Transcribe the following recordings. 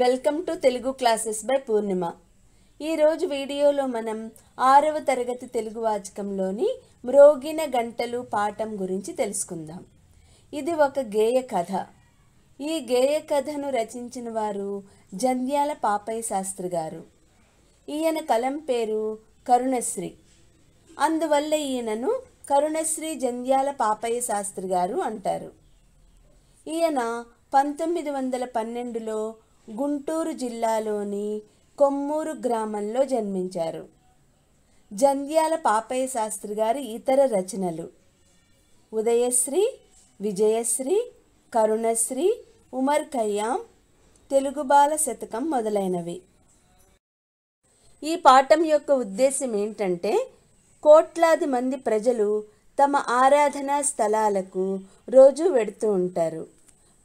welcome to Telugu classes by Purnima ఈరోజు వీడియోలో మనం ఆరవ తరగతి తెలుగు వాచకంలోని మ్రోగిన గంటలు పాఠం గురించి తెలుసుకుందాం ఇది ఒక గేయ కథ ఈ గేయ కథను రచించిన వారు జంధ్యాల పాపయ్య శాస్త్రి గారు ఈయన కలం పేరు కరుణశ్రీ అందువల్ల ఈయనను కరుణశ్రీ జంధ్యాల పాపయ్య శాస్త్రి గారు అంటారు ఈయన పంతొమ్మిది వందల పన్నెండులో గుంటూరు జిల్లాలోని కొమ్మూరు గ్రామంలో జన్మించారు జంధ్యాల పాపయ్య శాస్త్రి గారి ఇతర రచనలు ఉదయశ్రీ విజయశ్రీ కరుణశ్రీ ఉమర్ ఖయ్యాం తెలుగు బాల శతకం మొదలైనవి ఈ పాఠం యొక్క ఉద్దేశం ఏంటంటే కోట్లాది మంది ప్రజలు తమ ఆరాధనా స్థలాలకు రోజు వెడుతూ ఉంటారు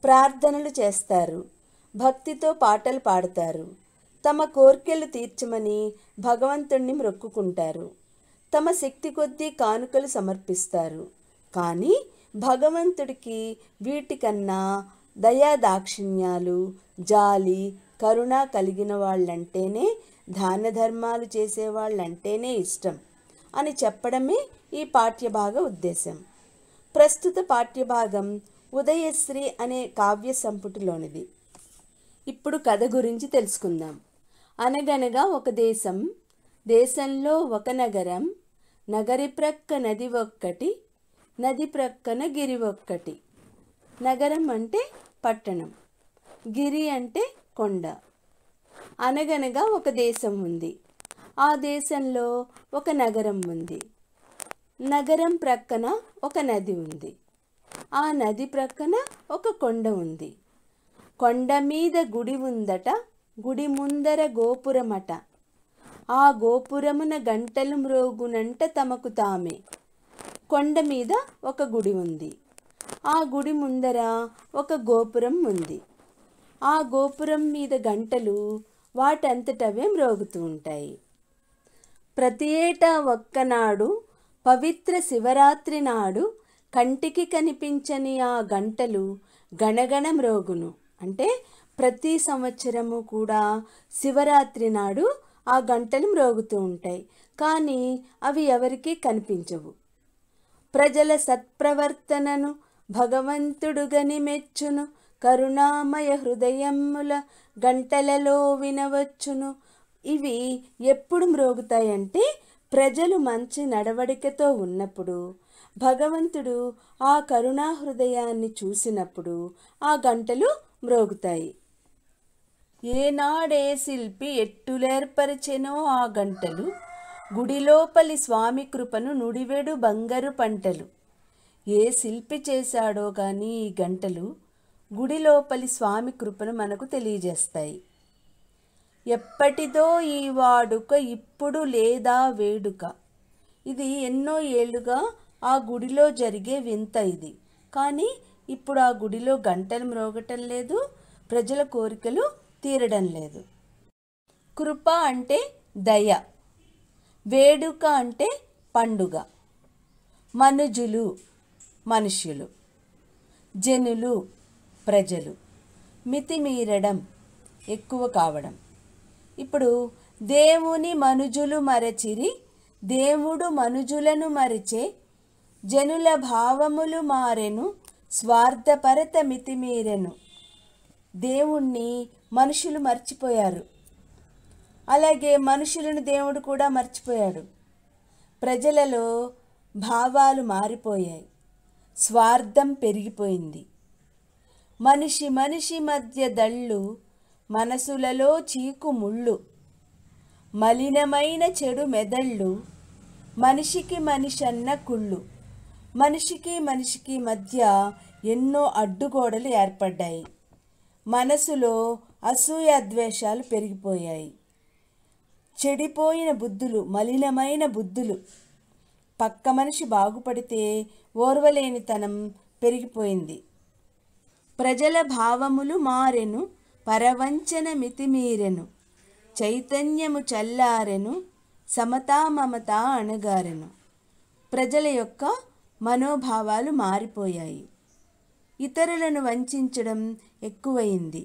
ప్రార్థనలు చేస్తారు భక్తితో పాటలు పాడతారు తమ కోర్కెలు తీర్చమని భగవంతుణ్ణి మొక్కుకుంటారు తమ శక్తి కొద్దీ కానుకలు సమర్పిస్తారు కానీ భగవంతుడికి వీటికన్నా దయా దాక్షిణ్యాలు జాలి కరుణ కలిగిన వాళ్ళంటేనే దాన ధర్మాలు చేసేవాళ్ళంటేనే ఇష్టం అని చెప్పడమే ఈ పాఠ్యభాగ ఉద్దేశం ప్రస్తుత పాఠ్యభాగం ఉదయశ్రీ అనే కావ్య సంపుటిలోనిది ఇప్పుడు కథ గురించి తెలుసుకుందాం అనగనగా ఒక దేశం దేశంలో ఒక నగరం నగరి ప్రక్క నది ఒక్కటి నది ప్రక్కన గిరి ఒక్కటి నగరం అంటే పట్టణం గిరి అంటే కొండ అనగనగా ఒక దేశం ఉంది ఆ దేశంలో ఒక నగరం ఉంది నగరం ప్రక్కన ఒక నది ఉంది ఆ నది ప్రక్కన ఒక కొండ ఉంది కొండ మీద గుడి ఉందట గుడి ముందర గోపురమట ఆ గోపురమున గంటలు మ్రోగునంట తమకు తామే కొండ మీద ఒక గుడి ఉంది ఆ గుడి ముందర ఒక గోపురం ఉంది ఆ గోపురం మీద గంటలు వాటంతటవే మ్రోగుతూ ఉంటాయి ప్రతి ఏటా ఒక్కనాడు పవిత్ర శివరాత్రి నాడు కంటికి కనిపించని ఆ గంటలు గణగణ మ్రోగును అంటే ప్రతి సంవత్సరము కూడా శివరాత్రి నాడు ఆ గంటలు మ్రోగుతూ ఉంటాయి కానీ అవి ఎవరికీ కనిపించవు ప్రజల సత్ప్రవర్తనను భగవంతుడు గని మెచ్చును కరుణామయ హృదయముల గంటలలో వినవచ్చును ఇవి ఎప్పుడు మ్రోగుతాయంటే ప్రజలు మంచి నడవడికతో ఉన్నప్పుడు భగవంతుడు ఆ కరుణా హృదయాన్ని చూసినప్పుడు ఆ గంటలు మ్రోగుతాయి ఏనాడే శిల్పి ఎట్టులేర్పరిచెనో ఆ గంటలు గుడిలోపలి స్వామి కృపను నుడివెడు బంగారు పంటలు ఏ శిల్పి చేశాడో కానీ ఈ గంటలు గుడిలోపలి స్వామి కృపను మనకు తెలియజేస్తాయి ఎప్పటిదో ఈ వాడుక ఇప్పుడు లేదా వేడుక ఇది ఎన్నో ఏళ్ళుగా ఆ గుడిలో జరిగే వింత ఇది కానీ ఇప్పుడు ఆ గుడిలో గంటలు మ్రోగటం లేదు ప్రజల కోరికలు తీరడం లేదు కృప అంటే దయ వేడుక అంటే పండుగ మనుజులు మనుష్యులు జనులు ప్రజలు మితిమీరడం ఎక్కువ కావడం ఇప్పుడు దేవుని మనుజులు మరచిరి దేవుడు మనుజులను మరిచే జనుల భావములు మారెను స్వార్థపరత మితిమీరెను దేవుణ్ణి మనుషులు మర్చిపోయారు అలాగే మనుషులను దేవుడు కూడా మర్చిపోయాడు ప్రజలలో భావాలు మారిపోయాయి స్వార్థం పెరిగిపోయింది మనిషి మనిషి మధ్య దళ్ళు మనసులలో చీకు ముళ్ళు మలినమైన చెడు మెదళ్ళు మనిషికి మనిషన్న కుళ్ళు మనిషికి మనిషికి మధ్య ఎన్నో అడ్డుగోడలు ఏర్పడ్డాయి మనసులో అసూయ ద్వేషాలు పెరిగిపోయాయి చెడిపోయిన బుద్ధులు మలినమైన బుద్ధులు పక్క మనిషి బాగుపడితే ఓర్వలేనితనం పెరిగిపోయింది ప్రజల భావములు మారెను పరవంచన మితిమీరెను చైతన్యము చల్లారెను సమతా అణగారెను ప్రజల యొక్క మనోభావాలు మారిపోయాయి ఇతరులను వంచడం ఎక్కువైంది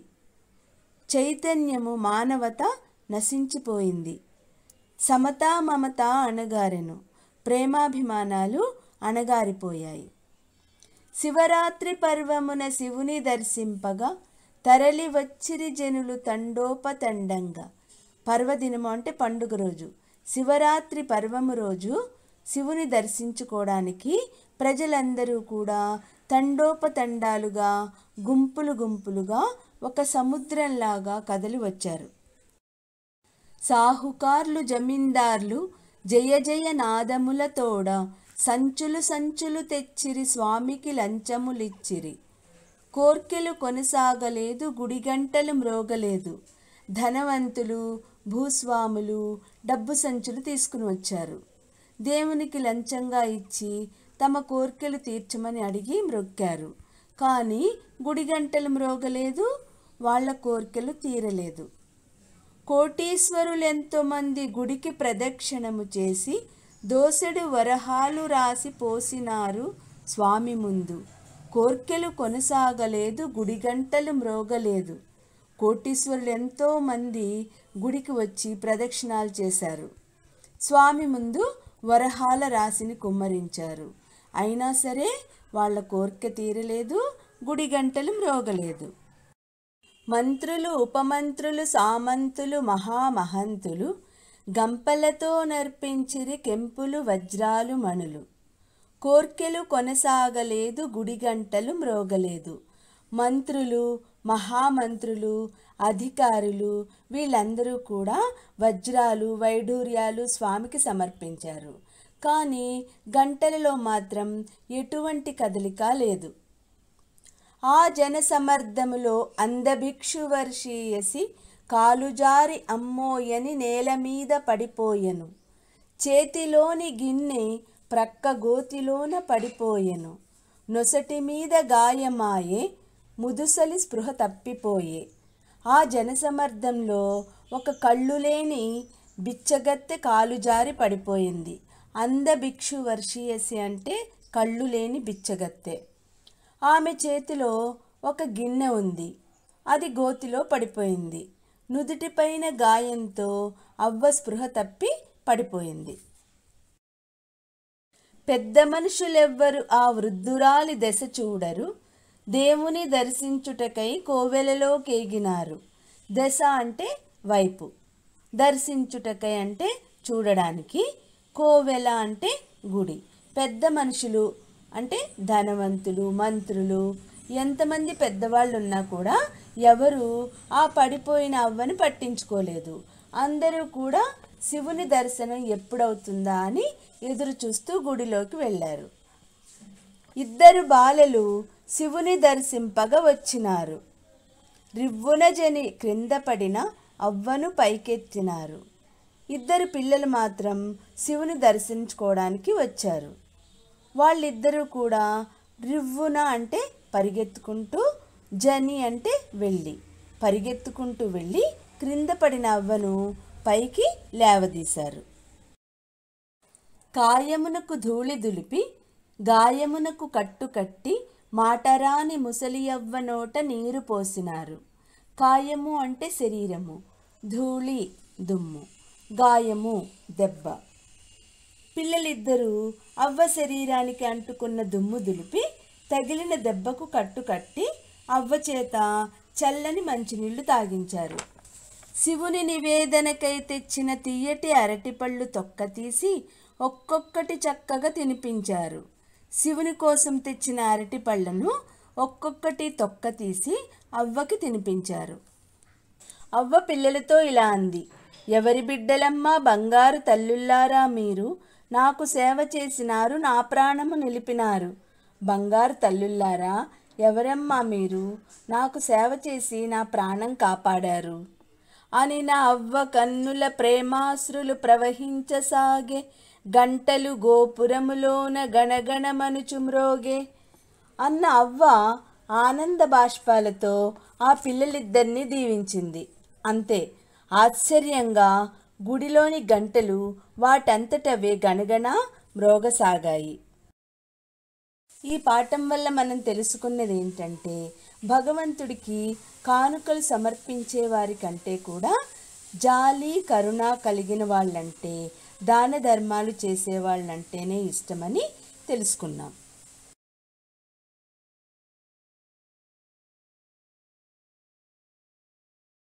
చైతన్యము మానవత నశించిపోయింది సమతా మమత అణగారెను ప్రేమాభిమానాలు అణగారిపోయాయి శివరాత్రి పర్వమున శివుని దర్శింపగా తరలి వచ్చిరి జనులు తండోపతండంగా పర్వదినము అంటే పండుగ రోజు శివరాత్రి పర్వము రోజు శివుని దర్శించుకోవడానికి ప్రజలందరూ కూడా తండోపతండాలుగా గుంపులు గుంపులుగా ఒక సముద్రంలాగా కదలి వచ్చారు సాహుకార్లు జమీందార్లు జయ జయ నాదములతోడ సంచులు సంచులు తెచ్చిరి స్వామికి లంచములిచ్చిరి కోర్కెలు కొనసాగలేదు గుడిగంటలు మ్రోగలేదు ధనవంతులు భూస్వాములు డబ్బు సంచులు తీసుకుని వచ్చారు దేవునికి లంచంగా ఇచ్చి తమ కోరికలు తీర్చమని అడిగి మ్రొక్కారు కానీ గుడి గంటలు మ్రోగలేదు వాళ్ళ కోరికలు తీరలేదు కోటీశ్వరులు ఎంతోమంది గుడికి ప్రదక్షిణము చేసి దోసెడు వరహాలు రాసి పోసినారు స్వామి ముందు కోర్కెలు కొనసాగలేదు గుడి గంటలు మ్రోగలేదు కోటీశ్వరులు ఎంతోమంది గుడికి వచ్చి ప్రదక్షిణాలు చేశారు స్వామి ముందు వరహాల రాశిని కుమ్మరించారు అయినా సరే వాళ్ళ కోరిక తీరలేదు గుడి గంటలు మ్రోగలేదు మంత్రులు ఉపమంత్రులు సామంతులు మహామహంతులు గంపలతో నర్పించిరి కెంపులు వజ్రాలు మణులు కోర్కెలు కొనసాగలేదు గుడి గంటలు మ్రోగలేదు మంత్రులు మహామంత్రులు అధికారులు వీళ్ళందరూ కూడా వజ్రాలు వైఢూర్యాలు స్వామికి సమర్పించారు కానీ గంటలలో మాత్రం ఎటువంటి కదలిక లేదు ఆ జనసమర్థములో అందభిక్షువర్షీయసి కాలుజారి అమ్మోయని నేల మీద పడిపోయెను చేతిలోని గిన్నె ప్రక్క గోతిలోన పడిపోయెను నొసటి మీద గాయమాయే ముదుసలి స్పృహ తప్పిపోయే ఆ జనసమర్థంలో ఒక కళ్ళు లేని బిచ్చగత్తె కాలుజారి పడిపోయింది అందభిక్షు వర్షీయసి అంటే కళ్ళు లేని బిచ్చగత్తె ఆమె చేతిలో ఒక గిన్నె ఉంది అది గోతిలో పడిపోయింది నుదుటిపైన గాయంతో అవ్వ స్పృహ తప్పి పడిపోయింది పెద్ద మనుషులెవ్వరు ఆ వృద్ధురాలి దశ చూడరు దేవుని దర్శించుటకై కోవెలలో కేగినారు దశ అంటే వైపు దర్శించుటకై అంటే చూడడానికి కోవెల అంటే గుడి పెద్ద మనుషులు అంటే ధనవంతులు మంత్రులు ఎంతమంది పెద్దవాళ్ళు ఉన్నా కూడా ఎవరు ఆ పడిపోయిన అవ్వని పట్టించుకోలేదు అందరూ కూడా శివుని దర్శనం ఎప్పుడవుతుందా అని ఎదురు చూస్తూ గుడిలోకి వెళ్ళారు ఇద్దరు బాలలు శివుని దర్శింపగ వచ్చినారు రివ్వున జని క్రింద పడిన అవ్వను పైకెత్తినారు ఇద్దరు పిల్లలు మాత్రం శివుని దర్శించుకోవడానికి వచ్చారు వాళ్ళిద్దరూ కూడా రివ్వున అంటే పరిగెత్తుకుంటూ జని అంటే వెళ్ళి పరిగెత్తుకుంటూ వెళ్ళి క్రింద పడిన అవ్వను పైకి లేవదీశారు కాయమునకు ధూళి దులిపి గాయమునకు కట్టు కట్టి మాటరాని ముసలియవ్వ నోట నీరు పోసినారు కాయము అంటే శరీరము ధూళి దుమ్ము గాయము దెబ్బ పిల్లలిద్దరూ అవ్వ శరీరానికి అంటుకున్న దుమ్ము దులిపి తగిలిన దెబ్బకు కట్టు కట్టి అవ్వ చేత చల్లని మంచినీళ్లు తాగించారు శివుని నివేదనకై తెచ్చిన తీయటి అరటిపళ్ళు తొక్క తీసి ఒక్కొక్కటి చక్కగా తినిపించారు శివుని కోసం తెచ్చిన అరటి పళ్ళను ఒక్కొక్కటి తొక్క తీసి అవ్వకి తినిపించారు అవ్వ పిల్లలతో ఇలా అంది ఎవరి బిడ్డలమ్మా బంగారు తల్లుల్లారా మీరు నాకు సేవ చేసినారు నా ప్రాణము నిలిపినారు బంగారు తల్లుల్లారా ఎవరమ్మా మీరు నాకు సేవ చేసి నా ప్రాణం కాపాడారు అని నా అవ్వ కన్నుల ప్రేమాశ్రులు ప్రవహించసాగే గంటలు గోపురములోన గణగణమనుచు మ్రోగే అన్న అవ్వ ఆనంద బాష్పాలతో ఆ పిల్లలిద్దరినీ దీవించింది అంతే ఆశ్చర్యంగా గుడిలోని గంటలు వాటంతటవే గణగణ మ్రోగసాగాయి ఈ పాఠం వల్ల మనం తెలుసుకున్నది ఏంటంటే భగవంతుడికి కానుకలు సమర్పించే వారి కంటే కూడా జాలి కరుణ కలిగిన వాళ్ళంటే దాన ధర్మాలు చేసేవాళ్ళంటేనే ఇష్టమని తెలుసుకున్నాం